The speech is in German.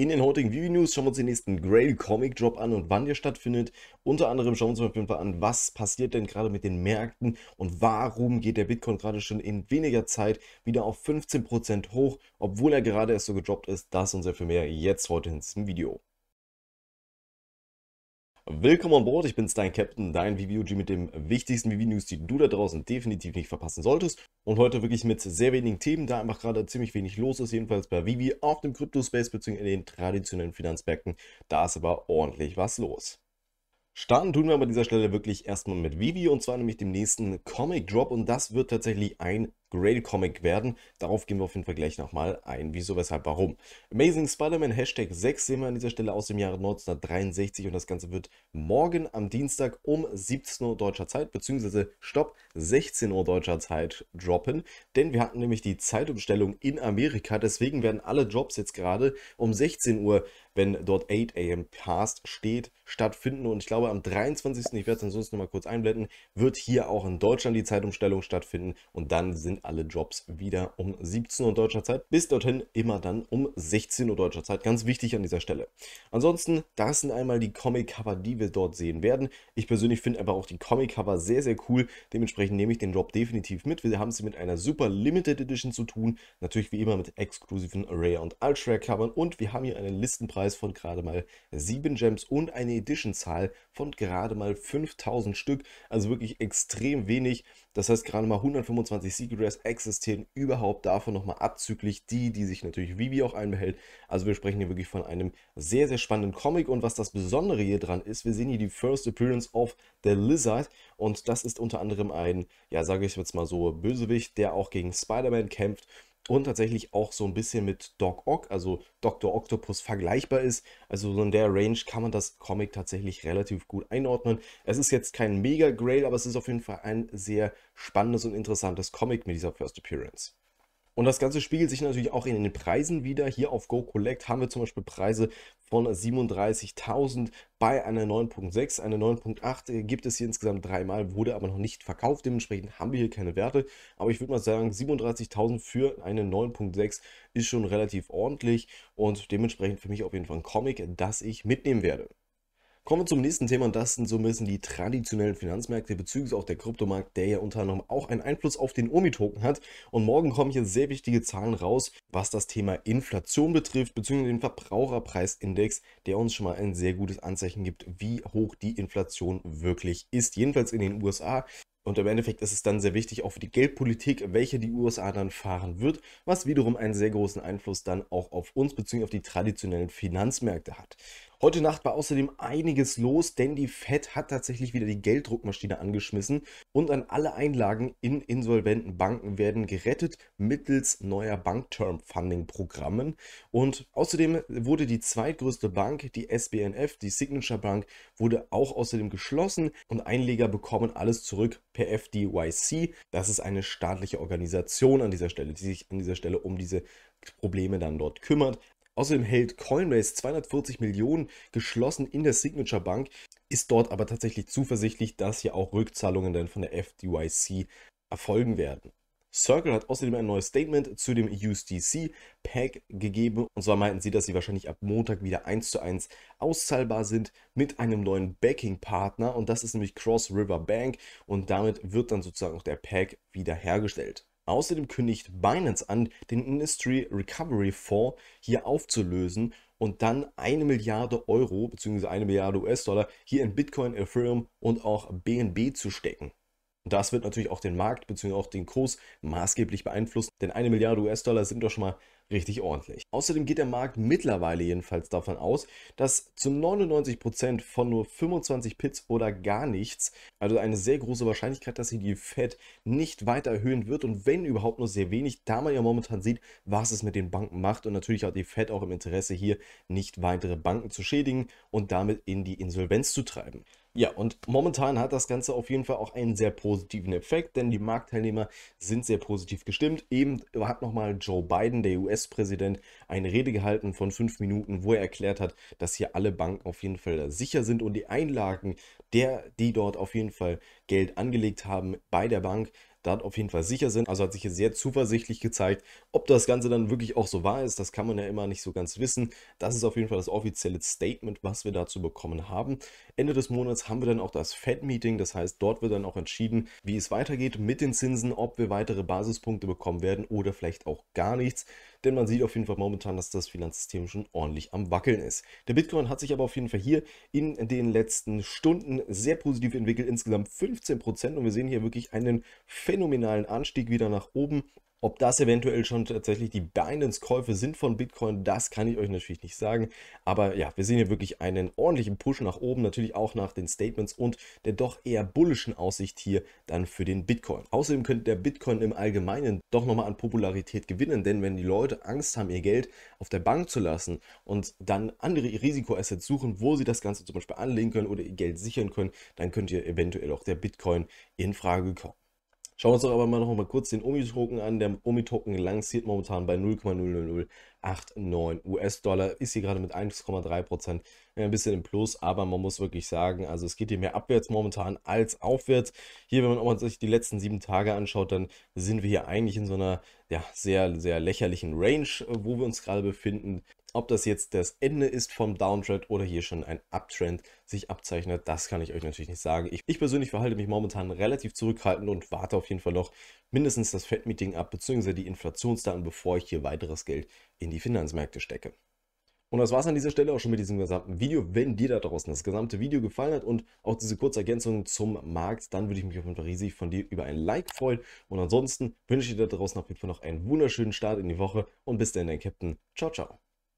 In den heutigen Vivi News schauen wir uns den nächsten Grail Comic Drop an und wann der stattfindet. Unter anderem schauen wir uns auf jeden Fall an, was passiert denn gerade mit den Märkten und warum geht der Bitcoin gerade schon in weniger Zeit wieder auf 15% hoch, obwohl er gerade erst so gedroppt ist. Das und sehr viel mehr jetzt heute in diesem Video. Willkommen an Bord, ich bin's, dein Captain, dein VBOG mit dem wichtigsten VB-News, die du da draußen definitiv nicht verpassen solltest. Und heute wirklich mit sehr wenigen Themen, da einfach gerade ziemlich wenig los ist, jedenfalls bei Vivi auf dem Crypto-Space bzw. in den traditionellen Finanzmärkten. Da ist aber ordentlich was los. Starten tun wir an dieser Stelle wirklich erstmal mit Vivi und zwar nämlich dem nächsten Comic Drop und das wird tatsächlich ein Great Comic werden. Darauf gehen wir auf jeden Fall gleich nochmal ein. Wieso, weshalb, warum. Amazing Spider-Man Hashtag 6 sehen wir an dieser Stelle aus dem Jahre 1963 und das Ganze wird morgen am Dienstag um 17 Uhr deutscher Zeit, beziehungsweise Stopp, 16 Uhr deutscher Zeit droppen, denn wir hatten nämlich die Zeitumstellung in Amerika, deswegen werden alle Drops jetzt gerade um 16 Uhr, wenn dort 8 am past steht, stattfinden und ich glaube am 23., ich werde es ansonsten nochmal kurz einblenden, wird hier auch in Deutschland die Zeitumstellung stattfinden und dann sind alle Jobs wieder um 17 Uhr deutscher Zeit. Bis dorthin immer dann um 16 Uhr deutscher Zeit. Ganz wichtig an dieser Stelle. Ansonsten, das sind einmal die Comic-Cover, die wir dort sehen werden. Ich persönlich finde aber auch die Comic-Cover sehr, sehr cool. Dementsprechend nehme ich den Job definitiv mit. Wir haben es mit einer super Limited Edition zu tun. Natürlich wie immer mit exklusiven Rare und Ultra-Covern. Und wir haben hier einen Listenpreis von gerade mal 7 Gems und eine Edition-Zahl von gerade mal 5000 Stück. Also wirklich extrem wenig. Das heißt, gerade mal 125 Secret das x überhaupt davon nochmal abzüglich die, die sich natürlich Vivi auch einbehält. Also wir sprechen hier wirklich von einem sehr, sehr spannenden Comic und was das Besondere hier dran ist, wir sehen hier die First Appearance of the Lizard und das ist unter anderem ein, ja sage ich jetzt mal so, Bösewicht, der auch gegen Spider-Man kämpft und tatsächlich auch so ein bisschen mit Doc Ock, also Dr. Octopus, vergleichbar ist. Also so in der Range kann man das Comic tatsächlich relativ gut einordnen. Es ist jetzt kein Mega Grail, aber es ist auf jeden Fall ein sehr spannendes und interessantes Comic mit dieser First Appearance. Und das Ganze spiegelt sich natürlich auch in den Preisen wieder. Hier auf Go Collect haben wir zum Beispiel Preise von 37.000 bei einer 9.6. Eine 9.8 äh, gibt es hier insgesamt dreimal, wurde aber noch nicht verkauft. Dementsprechend haben wir hier keine Werte. Aber ich würde mal sagen, 37.000 für eine 9.6 ist schon relativ ordentlich und dementsprechend für mich auf jeden Fall ein Comic, das ich mitnehmen werde. Kommen wir zum nächsten Thema und das sind so ein bisschen die traditionellen Finanzmärkte bezüglich auch der Kryptomarkt, der ja unter anderem auch einen Einfluss auf den OMI-Token hat. Und morgen kommen hier sehr wichtige Zahlen raus, was das Thema Inflation betrifft, beziehungsweise den Verbraucherpreisindex, der uns schon mal ein sehr gutes Anzeichen gibt, wie hoch die Inflation wirklich ist, jedenfalls in den USA. Und im Endeffekt ist es dann sehr wichtig auch für die Geldpolitik, welche die USA dann fahren wird, was wiederum einen sehr großen Einfluss dann auch auf uns bzw. auf die traditionellen Finanzmärkte hat. Heute Nacht war außerdem einiges los, denn die Fed hat tatsächlich wieder die Gelddruckmaschine angeschmissen und an alle Einlagen in insolventen Banken werden gerettet mittels neuer Bankterm-Funding-Programmen. Und außerdem wurde die zweitgrößte Bank, die SBNF, die Signature Bank, wurde auch außerdem geschlossen und Einleger bekommen alles zurück per FDYC. Das ist eine staatliche Organisation an dieser Stelle, die sich an dieser Stelle um diese Probleme dann dort kümmert. Außerdem hält Coinbase 240 Millionen geschlossen in der Signature Bank, ist dort aber tatsächlich zuversichtlich, dass hier auch Rückzahlungen dann von der FDYC erfolgen werden. Circle hat außerdem ein neues Statement zu dem USDC-Pack gegeben. Und zwar meinten sie, dass sie wahrscheinlich ab Montag wieder 1 zu 1 auszahlbar sind mit einem neuen Backing-Partner. Und das ist nämlich Cross River Bank. Und damit wird dann sozusagen auch der Pack wieder hergestellt. Außerdem kündigt Binance an, den Industry Recovery Fonds hier aufzulösen und dann eine Milliarde Euro bzw. eine Milliarde US-Dollar hier in Bitcoin, Ethereum und auch BNB zu stecken. Und das wird natürlich auch den Markt bzw. auch den Kurs maßgeblich beeinflussen, denn eine Milliarde US-Dollar sind doch schon mal richtig ordentlich. Außerdem geht der Markt mittlerweile jedenfalls davon aus, dass zu 99% von nur 25 Pits oder gar nichts, also eine sehr große Wahrscheinlichkeit, dass sie die Fed nicht weiter erhöhen wird und wenn überhaupt nur sehr wenig, da man ja momentan sieht, was es mit den Banken macht und natürlich hat die Fed auch im Interesse hier, nicht weitere Banken zu schädigen und damit in die Insolvenz zu treiben. Ja, und momentan hat das Ganze auf jeden Fall auch einen sehr positiven Effekt, denn die Marktteilnehmer sind sehr positiv gestimmt. Eben hat nochmal Joe Biden, der US-Präsident, eine Rede gehalten von fünf Minuten, wo er erklärt hat, dass hier alle Banken auf jeden Fall sicher sind und die Einlagen der, die dort auf jeden Fall Geld angelegt haben bei der Bank, dann auf jeden Fall sicher sind. Also hat sich hier sehr zuversichtlich gezeigt. Ob das Ganze dann wirklich auch so wahr ist, das kann man ja immer nicht so ganz wissen. Das ist auf jeden Fall das offizielle Statement, was wir dazu bekommen haben. Ende des Monats haben wir dann auch das Fed-Meeting. Das heißt, dort wird dann auch entschieden, wie es weitergeht mit den Zinsen, ob wir weitere Basispunkte bekommen werden oder vielleicht auch gar nichts denn man sieht auf jeden Fall momentan, dass das Finanzsystem schon ordentlich am Wackeln ist. Der Bitcoin hat sich aber auf jeden Fall hier in den letzten Stunden sehr positiv entwickelt, insgesamt 15% und wir sehen hier wirklich einen phänomenalen Anstieg wieder nach oben. Ob das eventuell schon tatsächlich die Binance-Käufe sind von Bitcoin, das kann ich euch natürlich nicht sagen. Aber ja, wir sehen hier wirklich einen ordentlichen Push nach oben, natürlich auch nach den Statements und der doch eher bullischen Aussicht hier dann für den Bitcoin. Außerdem könnte der Bitcoin im Allgemeinen doch nochmal an Popularität gewinnen, denn wenn die Leute Angst haben, ihr Geld auf der Bank zu lassen und dann andere Risikoassets suchen, wo sie das Ganze zum Beispiel anlegen können oder ihr Geld sichern können, dann könnt ihr eventuell auch der Bitcoin in Frage kommen. Schauen wir uns doch aber mal noch mal kurz den Omi-Token an. Der Omi-Token lanciert momentan bei 0,000. 1,89 US-Dollar. Ist hier gerade mit 1,3 Prozent äh, ein bisschen im Plus, aber man muss wirklich sagen, also es geht hier mehr abwärts momentan als aufwärts. Hier, wenn man sich die letzten sieben Tage anschaut, dann sind wir hier eigentlich in so einer ja, sehr, sehr lächerlichen Range, wo wir uns gerade befinden. Ob das jetzt das Ende ist vom Downtrend oder hier schon ein Uptrend sich abzeichnet, das kann ich euch natürlich nicht sagen. Ich, ich persönlich verhalte mich momentan relativ zurückhaltend und warte auf jeden Fall noch mindestens das Fed-Meeting ab, beziehungsweise die Inflationsdaten, bevor ich hier weiteres Geld in in die Finanzmärkte stecke. Und das war es an dieser Stelle auch schon mit diesem gesamten Video. Wenn dir da draußen das gesamte Video gefallen hat und auch diese kurze Ergänzung zum Markt, dann würde ich mich auf jeden Fall riesig von dir über ein Like freuen. Und ansonsten wünsche ich dir da draußen auf jeden Fall noch einen wunderschönen Start in die Woche und bis dann, dein Captain. Ciao, ciao.